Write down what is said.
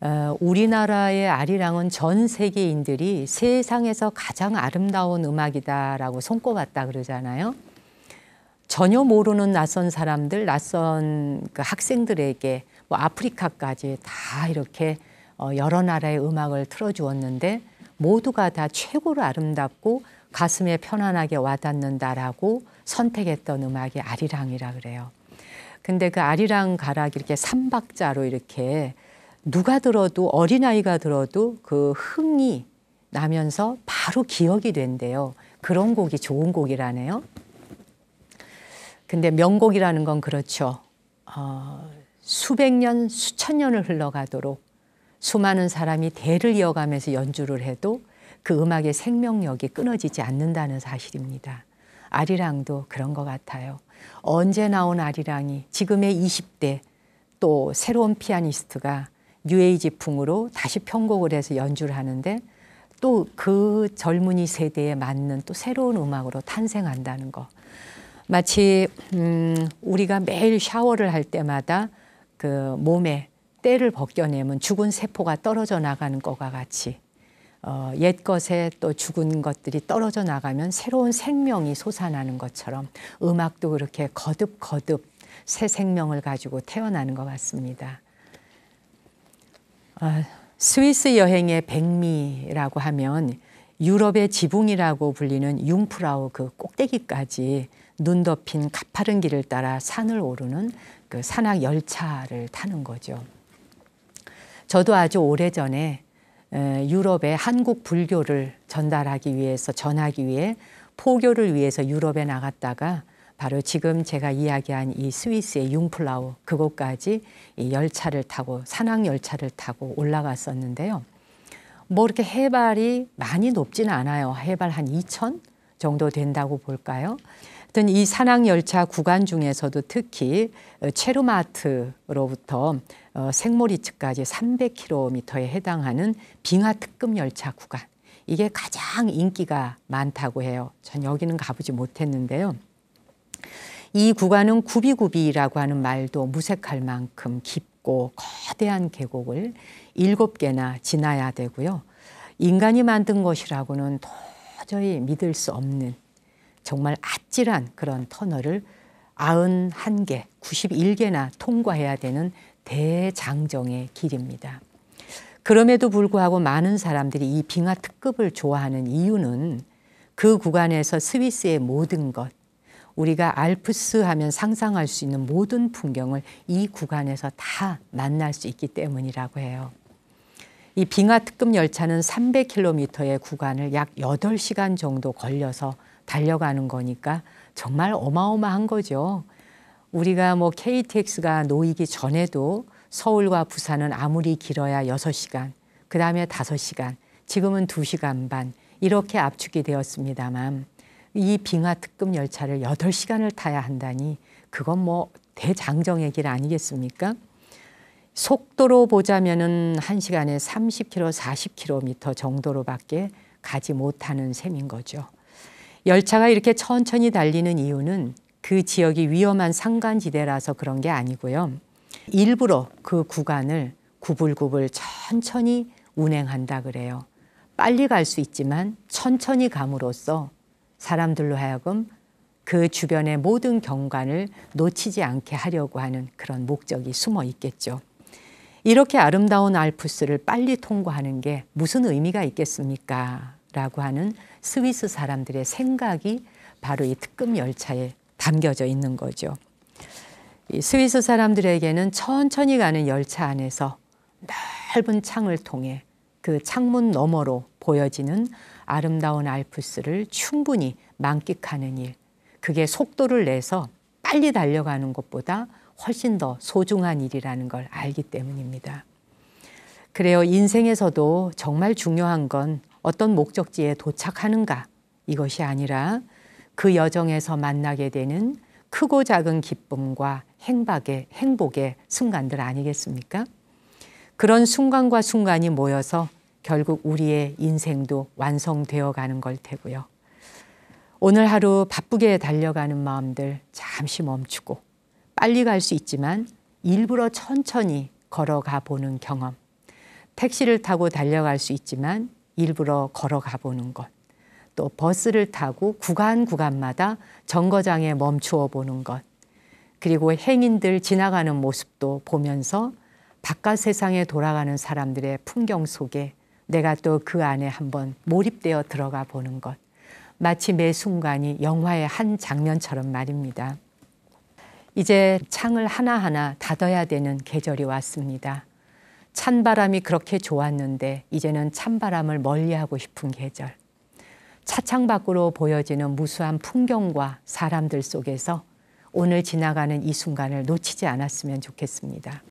어, 우리나라의 아리랑은 전 세계인들이 세상에서 가장 아름다운 음악이다라고 손꼽았다 그러잖아요. 전혀 모르는 낯선 사람들, 낯선 그 학생들에게 뭐 아프리카까지 다 이렇게 어, 여러 나라의 음악을 틀어주었는데 모두가 다 최고로 아름답고 가슴에 편안하게 와닿는다라고 선택했던 음악이 아리랑이라 그래요. 근데 그 아리랑 가락이 렇게 삼박자로 이렇게 누가 들어도 어린아이가 들어도 그 흥이 나면서 바로 기억이 된대요. 그런 곡이 좋은 곡이라네요. 근데 명곡이라는 건 그렇죠. 어, 수백 년, 수천 년을 흘러가도록 수많은 사람이 대를 이어가면서 연주를 해도 그 음악의 생명력이 끊어지지 않는다는 사실입니다. 아리랑도 그런 것 같아요. 언제 나온 아리랑이 지금의 20대 또 새로운 피아니스트가 뉴에이지풍으로 다시 편곡을 해서 연주를 하는데 또 그 젊은이 세대에 맞는 또 새로운 음악으로 탄생한다는 거. 마치 음, 우리가 매일 샤워를 할 때마다 그 몸에 때를 벗겨내면 죽은 세포가 떨어져 나가는 것과 같이 어, 옛것에 또 죽은 것들이 떨어져 나가면 새로운 생명이 솟아나는 것처럼 음악도 그렇게 거듭거듭 새 생명을 가지고 태어나는 것 같습니다. 아, 스위스 여행의 백미라고 하면 유럽의 지붕이라고 불리는 융프라우 그 꼭대기까지 눈 덮인 가파른 길을 따라 산을 오르는 그 산악 열차를 타는 거죠. 저도 아주 오래전에 유럽의 한국 불교를 전달하기 위해서 전하기 위해 포교를 위해서 유럽에 나갔다가 바로 지금 제가 이야기한 이 스위스의 융플라우 그곳까지 이 열차를 타고 산악 열차를 타고 올라갔었는데요. 뭐 이렇게 해발이 많이 높지는 않아요. 해발 한 2천 정도 된다고 볼까요? 하여튼 이 산악열차 구간 중에서도 특히 어, 체르마트로부터 어, 생모리츠까지 300km에 해당하는 빙하 특급 열차 구간 이게 가장 인기가 많다고 해요. 전 여기는 가보지 못했는데요. 이 구간은 구비구비라고 하는 말도 무색할 만큼 깊고 거대한 계곡을 일곱 개나 지나야 되고요. 인간이 만든 것이라고는 도저히 믿을 수 없는 정말 아찔한 그런 터널을 91개, 91개나 통과해야 되는 대장정의 길입니다. 그럼에도 불구하고 많은 사람들이 이 빙하 특급을 좋아하는 이유는 그 구간에서 스위스의 모든 것, 우리가 알프스 하면 상상할 수 있는 모든 풍경을 이 구간에서 다 만날 수 있기 때문이라고 해요. 이 빙하 특급 열차는 300km의 구간을 약 8시간 정도 걸려서 달려가는 거니까 정말 어마어마한 거죠. 우리가 뭐 KTX가 놓이기 전에도 서울과 부산은 아무리 길어야 6시간, 그 다음에 5시간, 지금은 2시간 반 이렇게 압축이 되었습니다만 이 빙하 특급 열차를 8시간을 타야 한다니 그건 뭐 대장정의 길 아니겠습니까? 속도로 보자면은 1시간에 30km, 40km 정도로밖에 가지 못하는 셈인 거죠. 열차가 이렇게 천천히 달리는 이유는 그 지역이 위험한 산간지대라서 그런 게 아니고요. 일부러 그 구간을 구불구불 천천히 운행한다 그래요. 빨리 갈 수 있지만 천천히 감으로써 사람들로 하여금 그 주변의 모든 경관을 놓치지 않게 하려고 하는 그런 목적이 숨어 있겠죠. 이렇게 아름다운 알프스를 빨리 통과하는 게 무슨 의미가 있겠습니까? 라고 하는 스위스 사람들의 생각이 바로 이 특급 열차에 담겨져 있는 거죠. 이 스위스 사람들에게는 천천히 가는 열차 안에서 넓은 창을 통해 그 창문 너머로 보여지는 아름다운 알프스를 충분히 만끽하는 일. 그게 속도를 내서 빨리 달려가는 것보다 훨씬 더 소중한 일이라는 걸 알기 때문입니다. 그래요. 인생에서도 정말 중요한 건 어떤 목적지에 도착하는가 이것이 아니라 그 여정에서 만나게 되는 크고 작은 기쁨과 행복의, 행복의 순간들 아니겠습니까? 그런 순간과 순간이 모여서 결국 우리의 인생도 완성되어 가는 걸 테고요. 오늘 하루 바쁘게 달려가는 마음들 잠시 멈추고 빨리 갈 수 있지만 일부러 천천히 걸어가 보는 경험. 택시를 타고 달려갈 수 있지만 일부러 걸어가 보는 것. 또 버스를 타고 구간 구간마다 정거장에 멈추어 보는 것. 그리고 행인들 지나가는 모습도 보면서 바깥 세상에 돌아가는 사람들의 풍경 속에 내가 또 그 안에 한번 몰입되어 들어가 보는 것. 마치 매 순간이 영화의 한 장면처럼 말입니다. 이제 창을 하나하나 닫아야 되는 계절이 왔습니다. 찬바람이 그렇게 좋았는데 이제는 찬바람을 멀리하고 싶은 계절. 차창 밖으로 보여지는 무수한 풍경과 사람들 속에서 오늘 지나가는 이 순간을 놓치지 않았으면 좋겠습니다.